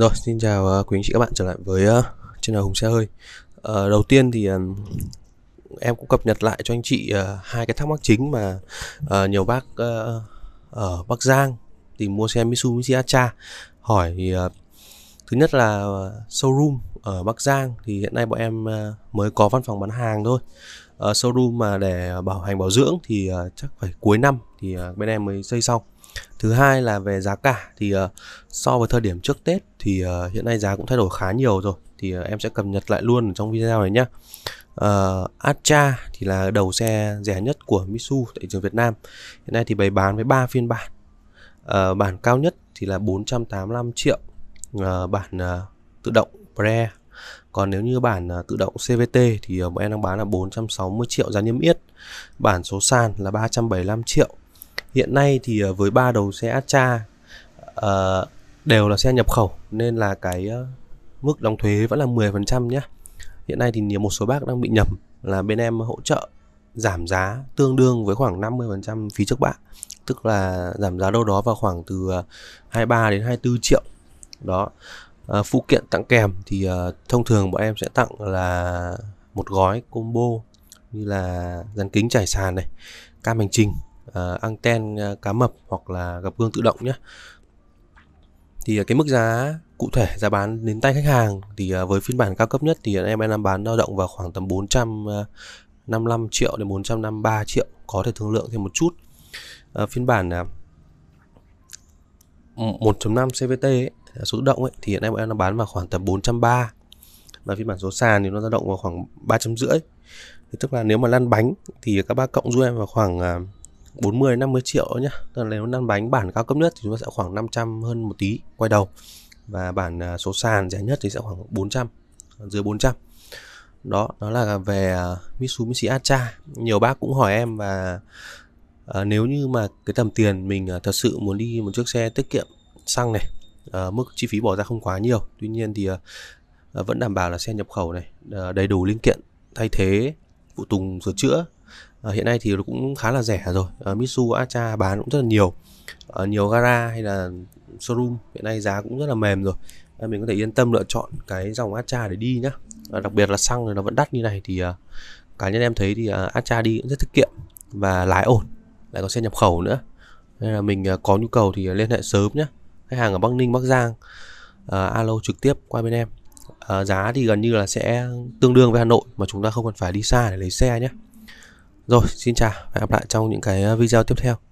Rồi, xin chào uh, quý anh chị các bạn trở lại với uh, channel Hùng Xe Hơi uh, Đầu tiên thì uh, em cũng cập nhật lại cho anh chị uh, hai cái thắc mắc chính mà uh, nhiều bác uh, ở Bắc Giang tìm mua xe Mitsubishi Acha hỏi thì uh, thứ nhất là showroom ở Bắc Giang thì hiện nay bọn em uh, mới có văn phòng bán hàng thôi uh, showroom mà để bảo hành bảo dưỡng thì uh, chắc phải cuối năm thì uh, bên em mới xây xong thứ hai là về giá cả thì uh, so với thời điểm trước tết thì uh, hiện nay giá cũng thay đổi khá nhiều rồi thì uh, em sẽ cập nhật lại luôn trong video này nhé uh, Acha thì là đầu xe rẻ nhất của Mitsu tại trường Việt Nam hiện nay thì bày bán với 3 phiên bản uh, bản cao nhất thì là 485 triệu uh, bản uh, tự động pre còn nếu như bản uh, tự động CVT thì uh, bọn em đang bán là 460 triệu giá niêm yết bản số sàn là 375 triệu hiện nay thì ờ, với ba đầu xe Astra uh, ờ, đều là xe nhập khẩu nên là cái ờ, mức đóng thuế vẫn là 10% nhé hiện nay thì một số bác đang bị nhầm là bên em hỗ trợ giảm giá tương đương với khoảng 50% phí trước bạ tức là giảm giá đâu đó vào khoảng từ 23 đến 24 triệu đó à, phụ kiện tặng kèm thì à, thông thường bọn em sẽ tặng là một gói combo như là dàn kính trải sàn này cam hành trình uh, anten à, cá mập hoặc là gập gương tự động nhé thì à, cái mức giá cụ thể giá bán đến tay khách hàng thì với phiên bản cao cấp nhất thì em đang bán dao động vào khoảng tầm 455 triệu đến 453 triệu có thể thương lượng thêm một chút à, phiên bản 1.5 CVT ấy, số tự động ấy, thì hiện nay em đang bán vào khoảng tầm 430 và phiên bản số sàn thì nó dao động vào khoảng ba trăm rưỡi tức là nếu mà lăn bánh thì các bác cộng giúp em vào khoảng 40 đến 50 triệu nhá tức là nếu lăn bánh bản cao cấp nhất thì chúng ta sẽ khoảng 500 hơn một tí quay đầu và bản à, số sàn rẻ nhất thì sẽ khoảng 400 dưới 400 đó đó là về à, Mitsubishi Acha nhiều bác cũng hỏi em và à, nếu như mà cái tầm tiền mình à, thật sự muốn đi một chiếc xe tiết kiệm xăng này à, mức chi phí bỏ ra không quá nhiều tuy nhiên thì à, vẫn đảm bảo là xe nhập khẩu này à, đầy đủ linh kiện thay thế phụ tùng sửa chữa à, hiện nay thì cũng khá là rẻ rồi à, Mitsu Acha bán cũng rất là nhiều à, nhiều gara hay là showroom hiện nay giá cũng rất là mềm rồi à, mình có thể yên tâm lựa chọn cái dòng Acha để đi nhá à, đặc biệt là xăng thì nó vẫn đắt như này thì à, cá nhân em thấy thì à, Acha đi cũng rất tiết kiệm và lái ổn lại có xe nhập khẩu nữa nên là mình à, có nhu cầu thì liên hệ sớm nhé khách hàng ở Bắc Ninh Bắc Giang à, alo trực tiếp qua bên em à, giá thì gần như là sẽ tương đương với Hà Nội mà chúng ta không cần phải đi xa để lấy xe nhé rồi, xin chào và hẹn gặp lại trong những cái ờ, video tiếp theo.